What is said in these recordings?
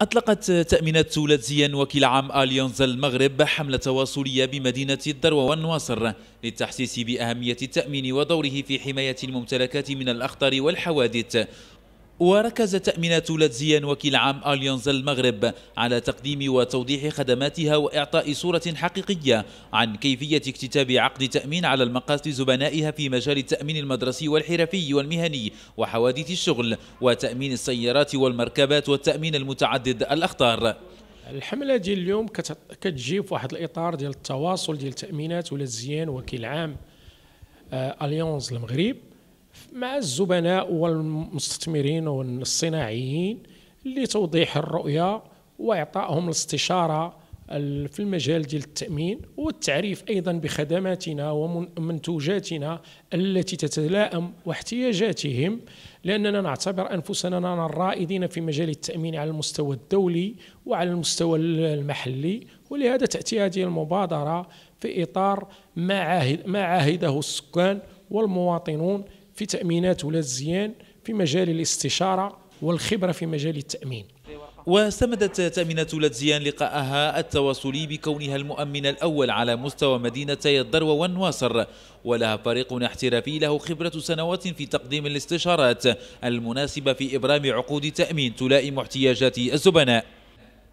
أطلقت تأمينات زيان وكيل عام أليونز المغرب حملة تواصلية بمدينة الدروة والنواصر للتحسيس بأهمية التأمين ودوره في حماية الممتلكات من الأخطار والحوادث وركز تأمينات لاتزيا وكيل عام أليونز المغرب على تقديم وتوضيح خدماتها وإعطاء صورة حقيقية عن كيفية اكتتاب عقد تأمين على المقاصد زبنائها في مجال التأمين المدرسي والحرفي والمهني وحوادث الشغل وتأمين السيارات والمركبات والتأمين المتعدد الأخطار الحمله ديال اليوم كتجي في واحد الاطار ديال التواصل ديال التامينات ولاتزيان وكيل عام آه، اليونز المغرب مع الزبناء والمستثمرين والصناعيين لتوضيح الرؤية وإعطائهم الاستشارة في المجال ديال التأمين والتعريف أيضا بخدماتنا ومنتوجاتنا التي تتلائم واحتياجاتهم لأننا نعتبر أنفسنا من الرائدين في مجال التأمين على المستوى الدولي وعلى المستوى المحلي ولهذا تأتي هذه المبادرة في إطار ما عاهده السكان والمواطنون في تأمينات ولاد الزيان في مجال الاستشارة والخبرة في مجال التأمين واستمدت تأمينات ولاد زيان لقاءها التواصلي بكونها المؤمن الأول على مستوى مدينتي الضروة والنواصر ولها فريق احترافي له خبرة سنوات في تقديم الاستشارات المناسبة في إبرام عقود تأمين تلائم احتياجات الزبناء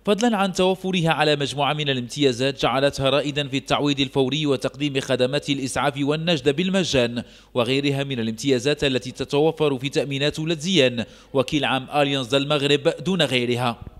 فضلا عن توفرها على مجموعة من الامتيازات جعلتها رائدا في التعويض الفوري وتقديم خدمات الإسعاف والنجدة بالمجان وغيرها من الامتيازات التي تتوفر في تأمينات زيان وكيل عام أليانز المغرب دون غيرها